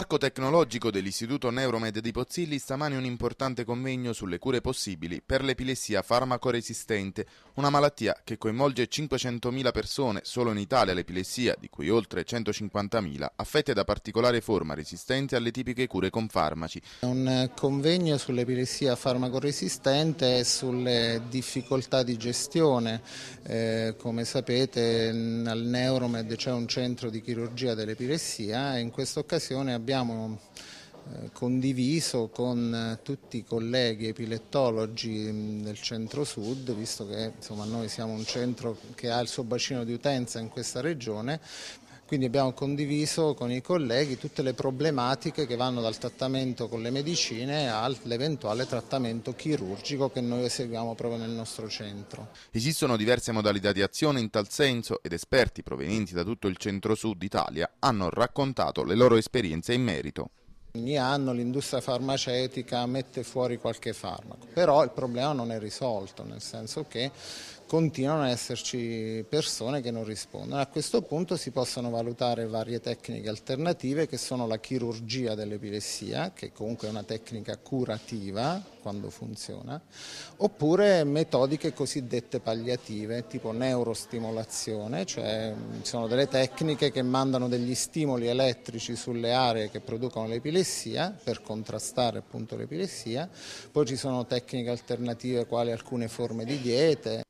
Parco tecnologico dell'Istituto Neuromed di Pozzilli stamani un importante convegno sulle cure possibili per l'epilessia farmacoresistente, una malattia che coinvolge 500.000 persone solo in Italia l'epilessia, di cui oltre 150.000 affette da particolare forma resistente alle tipiche cure con farmaci. Un convegno sull'epilessia farmacoresistente e sulle difficoltà di gestione. Eh, come sapete al Neuromed c'è un centro di chirurgia dell'epilessia e in questa occasione abbiamo abbiamo eh, condiviso con eh, tutti i colleghi epilettologi mm, del centro-sud, visto che insomma, noi siamo un centro che ha il suo bacino di utenza in questa regione, quindi abbiamo condiviso con i colleghi tutte le problematiche che vanno dal trattamento con le medicine all'eventuale trattamento chirurgico che noi eseguiamo proprio nel nostro centro. Esistono diverse modalità di azione in tal senso ed esperti provenienti da tutto il centro-sud Italia hanno raccontato le loro esperienze in merito. Ogni anno l'industria farmaceutica mette fuori qualche farmaco, però il problema non è risolto, nel senso che continuano ad esserci persone che non rispondono. A questo punto si possono valutare varie tecniche alternative che sono la chirurgia dell'epilessia, che comunque è una tecnica curativa quando funziona, oppure metodiche cosiddette palliative, tipo neurostimolazione, cioè mm, sono delle tecniche che mandano degli stimoli elettrici sulle aree che producono l'epilessia l'epilessia, per contrastare appunto l'epilessia, poi ci sono tecniche alternative quali alcune forme di diete.